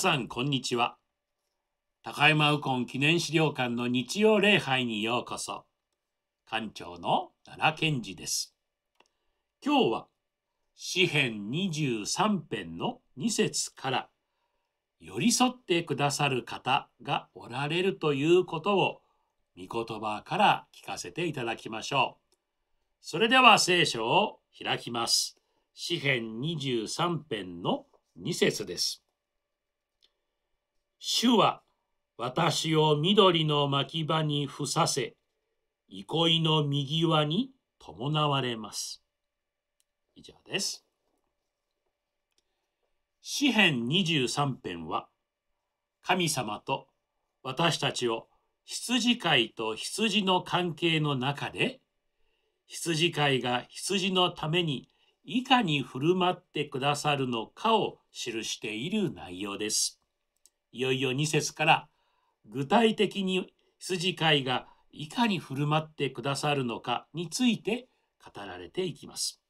さん、こんにちは。高山右近記念資料館の日曜礼拝にようこそ。館長の奈良賢治です。今日は、詩編23編の2節から、寄り添ってくださる方がおられるということを、御言葉から聞かせていただきましょう。それでは聖書を開きます。詩編23編の2節です。主は私を緑の牧場に伏させ、憩いの右輪に伴われます。以上です。詩編23編は、神様と私たちを羊飼いと羊の関係の中で、羊飼いが羊のためにいかに振る舞ってくださるのかを記している内容です。いよいよ2節から具体的に羊飼いがいかに振る舞ってくださるのかについて語られていきます。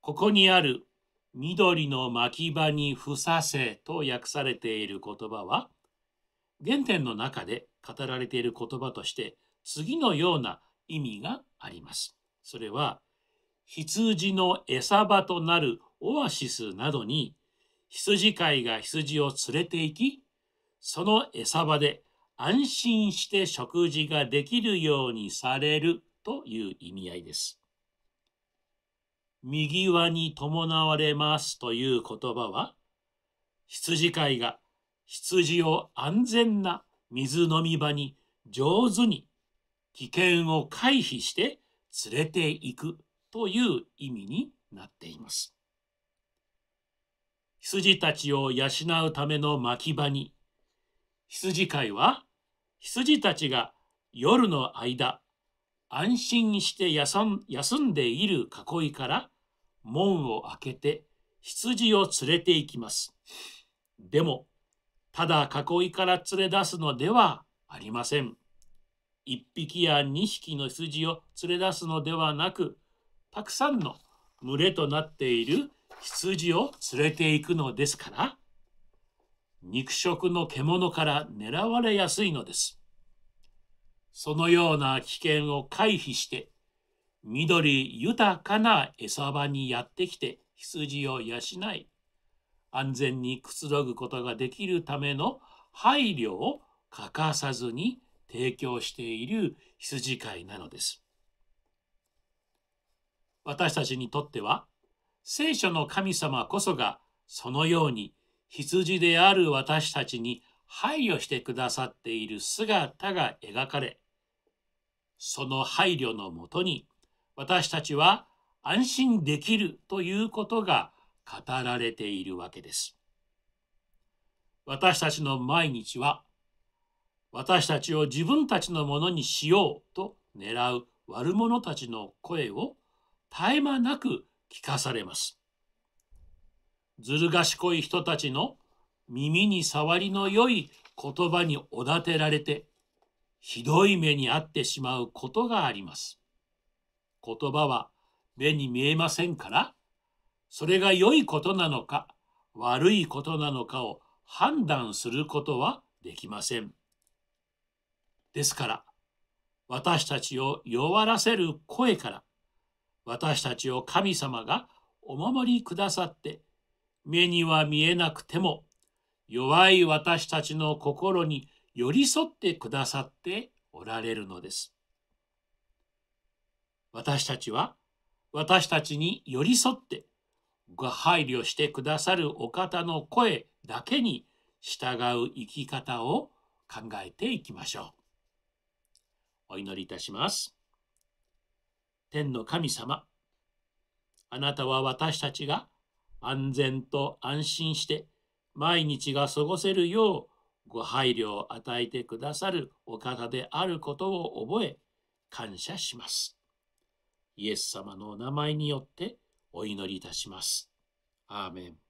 ここにある緑の牧場にふさせと訳されている言葉は原点の中で語られている言葉として次のような意味があります。それは羊の餌場となるオアシスなどに羊飼いが羊を連れて行き、その餌場で安心して食事ができるようにされるという意味合いです。右輪に伴われますという言葉は、羊飼いが羊を安全な水飲み場に上手に危険を回避して連れて行くという意味になっています。羊たちを養うための牧場に、羊飼いは羊たちが夜の間、安心して休んでいる囲いから門を開けて羊を連れて行きます。でも、ただ囲いから連れ出すのではありません。一匹や二匹の羊を連れ出すのではなく、たくさんの群れとなっている羊を連れて行くのですから、肉食の獣から狙われやすいのです。そのような危険を回避して、緑豊かな餌場にやってきて羊を養い、安全にくつろぐことができるための配慮を欠かさずに提供している羊飼いなのです。私たちにとっては、聖書の神様こそがそのように羊である私たちに配慮してくださっている姿が描かれ、その配慮のもとに私たちは安心できるということが語られているわけです。私たちの毎日は私たちを自分たちのものにしようと狙う悪者たちの声を絶え間なく聞かされます。ずる賢い人たちの耳に障りの良い言葉におだてられて、ひどい目に遭ってしまうことがあります。言葉は目に見えませんから、それが良いことなのか悪いことなのかを判断することはできません。ですから、私たちを弱らせる声から、私たちを神様がお守りくださって目には見えなくても弱い私たちの心に寄り添ってくださっておられるのです。私たちは私たちに寄り添ってご配慮してくださるお方の声だけに従う生き方を考えていきましょう。お祈りいたします。天の神様、あなたは私たちが安全と安心して毎日が過ごせるようご配慮を与えてくださるお方であることを覚え感謝します。イエス様のお名前によってお祈りいたします。アーメン。